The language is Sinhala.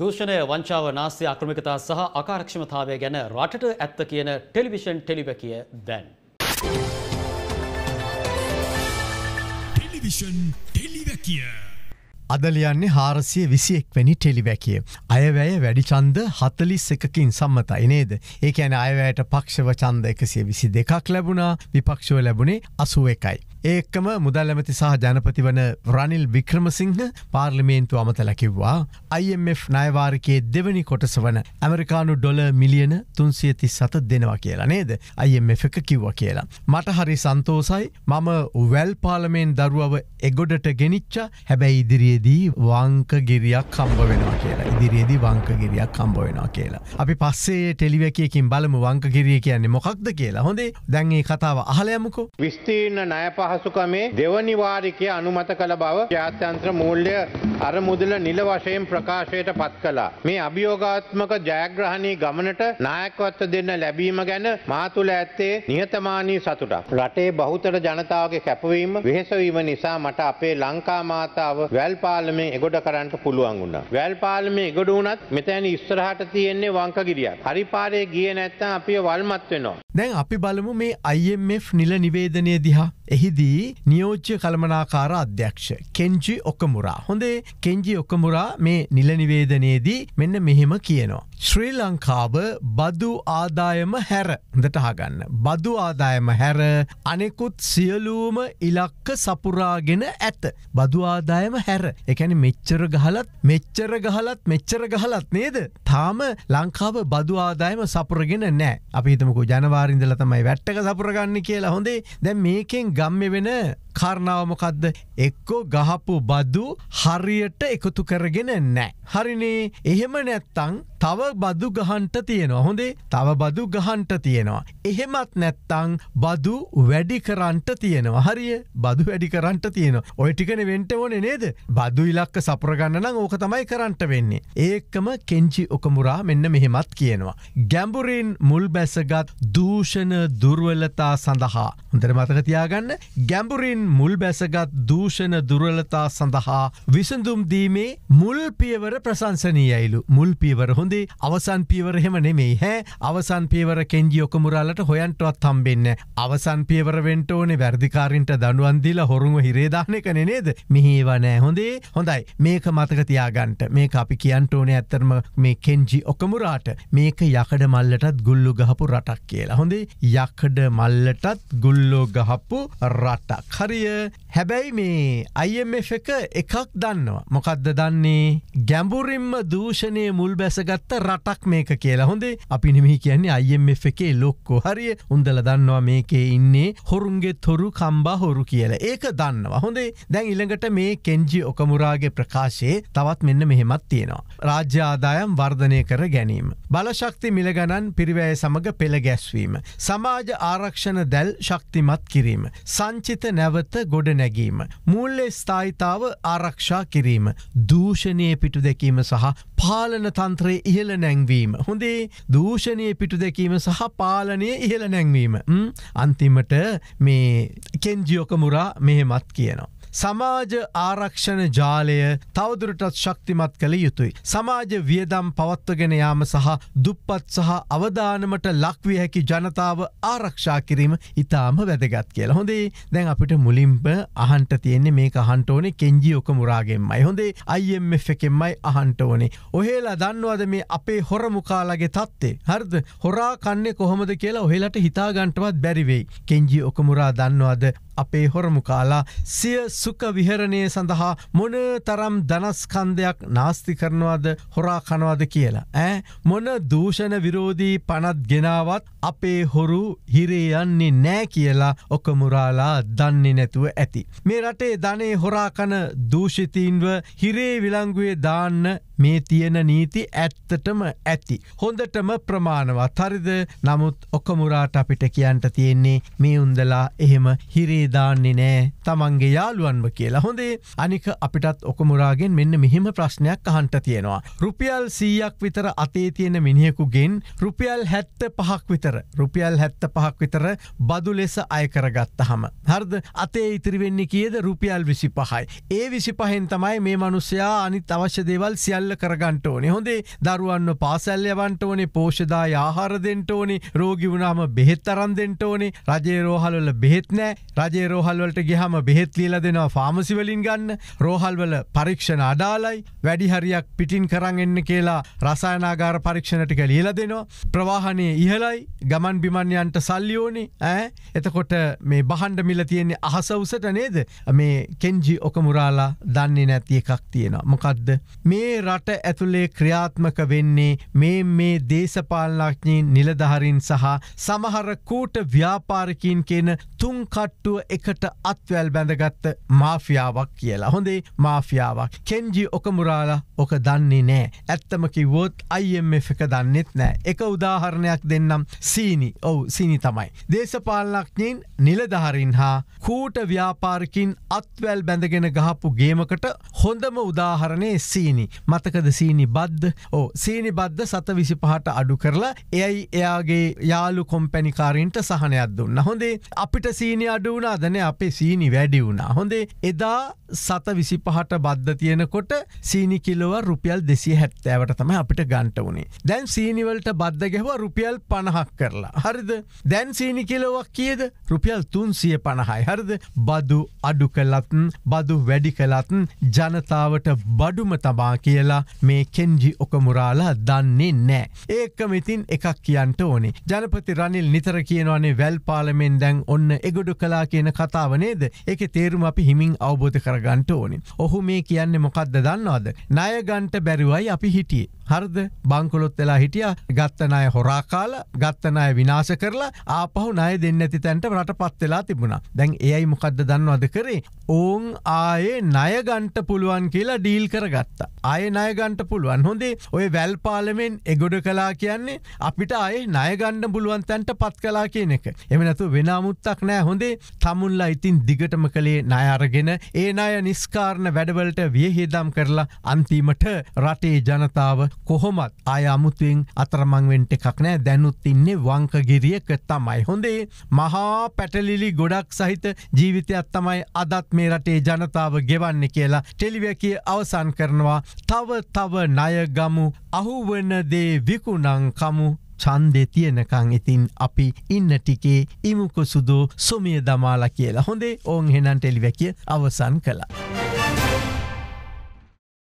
දූෂණය වංචාව නාස්‍ය අක්‍රමිකතා සහ අකාරක්ෂමතාවය ගැන රටට ඇත්ත කියන ටෙලිවිෂන් ටෙලිවැකිය දැන්. ටෙලිවිෂන් ටෙලිවැකිය. අදලියන්නේ හාරසිය විසි එක්වැනි ටෙලිවැකිය. අයවැය වැඩි චන්ද හතලිස් එකකින් සම්මතයි නේද. ඒක ඇන අයවැයට පක්ෂව චන්ද එකසිය විසි දෙකක් ලැබුණා විපක්ෂව ලැබුණේ අසුව එකයි. ඒකම මුදල් ඇමති සහ ජනපති වන රනිල් වික්‍රමසිංහ පාර්ලිමේන්තු අමතල කිව්වා. IMF නයවාරකයේ දෙවනි කොටස වන ඇමරිකානු ඩොල මිලියන තුන්සියති සත දෙනවා කියලා නේද. IMF එක කිව්ව කියලා. මට හරි සන්තෝසයි මම වැල් පාලමෙන් දරුවව එගොඩට ගෙනිච්ච හැබැයි ඉදිරියේදී වංකගිරියක් කම්බ වෙනවා කියලා ඉදිරියේදී වංකගිරියක් කම්බ වෙනවා කියලා. අපි පස්සේ ටෙලිවැකයකින් බලම වංකගිරිය කියන්නේ මොකක්ද කියලා හොඳේ දැන්ඒ කතාව අහලයමුකෝ. විස්තීන නය පහ පහසුකමේ දෙවනි වාරිකය අනුමත කළ බව ජාත්‍යන්තර මූල්‍ය අරමුදල නිල වශයෙන් ප්‍රකාශයට පත් කළා. මේ අභියෝගාත්මක ජයග්‍රහණී ගමනට නායකත්ව දෙන්න ලැබීම ගැන මා තුළ ඇත්තේ නිහතමානී සතුටක්. රටේ බහුතර ජනතාවගේ කැපවීම වෙහෙසවීම නිසා මට අපේ ලංකා මාතාව වැල් පාලමේ එගොඩ කරන්නට පුළුවන් වුණා. වැල් පාලමේ එගොඩ වුණත් මෙතැන ඉස්සරහට තියෙන්නේ වංකගිරියක්. හරි පාරේ ගියේ නැත්නම් අපිව වල්මත් වෙනවා. දැන් අපි බලමු මේ IMF නිල නිවේදනය දිහා. එහිදී නියෝච්ච කළමනාකාර අධ්‍යක්ෂ කෙන්ජි ඔකමුරා. හොඳේ කෙන්ජි ඔකමුරා මේ නිලනිවේදනයේදී මෙන්න මෙහෙම කියනවා. ශ්‍රී ලංකාව බදු ආදායම හැර දටහගන්න. බදු ආදායම හැර අනෙකුත් සියලූම ඉලක්ක සපුරාගෙන ඇත. බදු ආදායම හැර එකැන මෙච්චර ගහලත් මෙච්චර ගහලත් මෙච්චර ගහලත් නේද. තාම ලංකාව බදු ආදායම සපුරගෙන නෑ අපිතමක ජනවාරින්දල තමයි වැට්ටක සපුරගන්න කියලා හොඳේ දැ මේකෙන් ගම්ම වෙන කාරණාව මොකක්ද එක්කෝ ගහපු බදු හරියට එකතු කරගෙන නෑ. හරිනේ එහෙම නැත්තං තව බදු ගහන්ට තියෙනවා හොඳේ තව බදු ගහන්ට තියෙනවා. එහෙමත් නැත්තං බදු වැඩි කරන්ට තියෙනවා හරිය බදු වැඩි කරන්ට තියෙනවා ඔය ටිකන වෙන්ට ඕන නේද බදු ඉලක්ක සපරගන්නන ඕක තමයි කරන්ට වෙන්නේ. ඒකම කෙන්චි ඔකමුරා මෙන්න මෙහෙමත් කියනවා. ගැඹුරින් මුල් බැසගත් දූෂණ දුර්වලතා සඳහා. හොඳර මතකතියාගන්න ගැඹුරින් මුල් බැසගත් දූෂණ දුරලතා සඳහා විසඳුම් දීමේ මුල් පියවර ප්‍රසංසනීයයිලු මුල් පියවර හොඳේ අවසන් පියවරහෙම නෙමේ හැ අවසන් පියවර කෙන්ජියොකමුරලට හොයන්ටවත් හම්බෙන්න අවසන් පියවර වෙන්ට ඕනේ වැරදිකාරින්ට දනුවන්දිල හොරුම හිරේදානක නනේද මිහිවා නෑ හොඳේ හොඳයි මේක මතක තියාගන්ට මේ අපි කියන්ට ඕනේ ඇත්තරම මේ කෙන්ජි ඔකමුරාට මේක යකඩ මල්ලටත් ගුල්ලු ගහපු රටක් කියලා හොඳේ යකඩ මල්ලටත් ගුල්ලෝ ගහපු රටක් හරි ප්‍රිය හැබැයි මේ අයMF එක එකක් දන්නවා. මොකක්ද දන්නේ ගැඹුරින්ම දූෂණය මුල් බැසගත්ත රටක් මේක කියලා හොඳේ අපිනිමි කියන්නේ අයMF එකේ ලොක්කෝ හරිය උන්දල දන්නවා මේකේ ඉන්නේ හොරුන්ගේ තොරු කම්බා හොරු කියලා ඒක දන්නවා හොඳේ දැන් ඉළඟට මේ කෙන්ජි ඔකමුරාගේ ප්‍රකාශයේ තවත් මෙන්න මෙහෙමත් තියෙනවා. රාජ්‍යාදායම් වර්ධනය කර ගැනීම. බලශක්ති මිලගණන් පිරිවැය සමඟ පෙළ ගැස්වීම. සමාජ ආරක්ෂණ දැල් ශක්තිමත් කිරීම. සංචිත නැවත නැවත ගොඩ නැගීම. මුල්ලේ ස්ථායිතාව ආරක්ෂා කිරීම. දූෂණය පිටු දෙකීම සහ පාලන තන්ත්‍රයේ ඉහළ නැංවීම. හොඳේ දූෂණය පිටු දෙකීම සහ පාලනය ඉහළ නැංවීම. අන්තිමට මේ කෙන්ජියෝකමුරා මෙහෙමත් කියනවා. සමාජ ආරක්ෂණ ජාලය තවදුරටත් ශක්තිමත් කළ යුතුයි. සමාජ වියදම් පවත්වගෙන යාම සහ දුප්පත් සහ අවධානමට ලක්විය හැකි ජනතාව ආරක්ෂා කිරීම ඉතාම වැදගත් කියලා හොඳේ දැන් අපිට මුලින්බ අහන්ට තියෙන්නේ මේ අහන්ටඕනේ කෙන්ජි ඕක මුරාගෙන්මයි හොඳේ අයිම් එකෙන්මයි අහන්ට ඕනේ. ඔහේලා දන්නවද මේ අපේ හොරමුකාලගේ තත්තේ හර්ද හොරා කන්නේ කොහොමද කියලා ඔහෙලට හිතාගන්ටවත් බැරිවෙයි කෙන්ජි ඕකමුරා දන්නවාද අපේ හොරමු කාලා සිය සුක විහරණය සඳහා මොන තරම් දනස්කන්දයක් නාස්ති කරනවාද හොරා කනවාද කියලා. ඇ මොන දූෂණ විරෝධී පනත් ගෙනාවත් අපේ හොරු හිරේයන්නේ නෑ කියලා ඔකමුරාලා දන්නේ නැතුව ඇති. මේ රටේ ධනේ හොරාකන දූෂිතීන්ව හිරේ විලංගුවේ දාන්න මේ තියෙන නීති ඇත්තටම ඇති. හොඳටම ප්‍රමාණවත් හරිද නමුත් ඔකමුරාට අපිට කියන්ට තියෙන්නේ මේ උන්දලා එහෙම හිරේ අනේ දාන්නේ නෑ තමන්ගේ යාළුවන්ව කියලා හොඳේ අනික අපිටත් ඔකමුරාගෙන් මෙන්න මෙහෙම ප්‍රශ්නයක් අහන්ට තියෙනවා. රුපියල් සීයක් විතර අතේ තියෙන මිනිියකුගෙන් රුපියල් හැත්ත පහක් විතර රුපියල් හැත්ත පහක් විතර බදු ලෙස අයකරගත්ත හම. හර්ද අතේ ඉතිරිවෙන්නේ කියද රුපියල් විසි පහයි. ඒ විසි පහෙන් තමයි මේ මනුස්්‍යයා අනි අවශ්‍ය දේවල් සියල්ල කරගන්නට ඕනේ හොඳේ දරුවන්න පාසැල්ලවන්ට ඕනේ පෝෂදා යාහාරදෙන්ට ඕනේ රෝගි වුණාම බෙහෙත් අරන්දෙන්ට ඕනේ රජේ රෝහලල බෙහෙත්නෑ රජ සමාජයේ රෝහල්වලට ගෙහම බෙහෙත්ලීල දෙනවා ෆාමසිවලින් ගන්න රෝහල්වල පරීක්ෂණ අඩාලයි වැඩිහරියක් පිටින් කරන්න එන්න කියලා රසායනාගාර පරීක්ෂණටික ලියල දෙනවා. ප්‍රවාහනය ඉහලයි ගමන් බිමන්යන්ට සල්ලියෝනි ඇ එතකොට මේ බහන්ඩ මිල තියෙන්නේ අහසවසට නේද මේ කෙන්ජි ඔකමුරාලා දන්නේ නැති එකක් තියෙන. මොකක්ද මේ රට ඇතුළේ ක්‍රියාත්මක වෙන්නේ මේ මේ දේශපාලනක්ඥී නිලධහරින් සහ සමහර කූට ව්‍යාපාරකින් කියන තුන්කට්ටුව එකට අත්වැල් බැඳගත්ත මාෆියාවක් කියලා හොඳේ මාෆියාවක් කෙන්ජි ඕකමුරාලා ඕක දන්නේ නෑ ඇත්තමකිවෝත් අයිම් එක දන්නෙත් නෑ එක උදාහරණයක් දෙන්නම් සීනි ඔවු සිනි තමයි. දේශපාලනක්ඥින් නිලධහරින් හා කූට ව්‍යාපාරකින් අත්වැල් බැඳගෙන ගහපු ගේමකට හොඳම උදාහරණය සීනි මතකද සීනි බද්ධ ඕ සීනි බද්ධ සත විසි පහට අඩු කරලා එයයි එයාගේ යාලු කොම්පැනිකාරීන්ට සහනයක් දුන්න හොඳේ අපිට සීනි අඩුවන උත්පාදනය අපේ සීනි වැඩි වුණා. හොඳේ එදා සත විසි පහට බද්ධ තියෙනකොට සීනිකිලොව රුපියල් දෙසි හැත්තෑවට තම අපිට ගන්ට වුණේ. දැන් සීනිවලට බද්ධ ගෙව රුපියල් පණහක් කරලා. හරිද දැන් සීනිකිලොවක් කියද රුපියල් තුන් සිය පණහයි. හරිද බදු අඩු කලත්න් බදු වැඩි කලත්න් ජනතාවට බඩුම තබා කියලා මේ කෙන්ජි ඔකමුරාලා දන්නේ නෑ. ඒකම ඉතින් එකක් කියන්ට ඕනේ. ජනපති රනිල් නිතර කියනවානේ වැල් පාලමෙන් දැන් ඔන්න එගොඩු කලා කිය වෙන කතාව නේද ඒක තේරුම අපි හිමින් අවබෝධ කරගන්නට ඕනේ. ඔහු මේ කියන්නේ මොකක්ද දන්නවද. ණයගන්ට බැරිවයි අපි හිටියේ. හර්ද බංකොලොත් වෙලා හිටිය ගත්තනය හොරාකාල ගත්තනය විනාශ කරලා ආපහු නය දෙන්න ඇති තැන්ට රට පත් වෙලා තිබුණා දැන් ඒයි මොකක්ද දන්නවද කරේ ඕන් ආයේ නයගන්ට පුළුවන් කියලා ඩීල් කරගත්තා. අය නයගන්ට පුළුවන් හොඳේ ඔය වැල්පාලමෙන් එගොඩ කලා කියන්නේ අපිට අය නයගණ්ඩ පුළුවන් තැන්ට පත් කලා කියන එක. එමනැතු වෙනමුත්තක් නෑ හොඳේ තමුල්ලා ඉතින් දිගටම කළේ නයරගෙන ඒ අය නිස්කාරණ වැඩවලට වියහිදම් කරලා අන්තිමට රටේ ජනතාව කොහොමත් අය අමුතුවෙන් අතරමංවෙන්ට එකක් නෑ දැනුත් ඉන්නේ වංකගිරියක තමයි. හොඳේ මහා පැටලිලි ගොඩක් සහිත ජීවිතයක් තමයි අදත් මේ රටේ ජනතාව ගෙවන්න කියලා ටෙලිවැකිය අවසන් කරනවා තව තව නයගමු අහුවනදේ විකුණංකමු චන්දෙ තියනකං ඉතින් අපි ඉන්න ටිකේ ඉමුකොසුදෝ සුමිය දමාලා කියලා හොඳේ ඕන් හෙනන් ටෙලිවැකිය අවසන් කලා.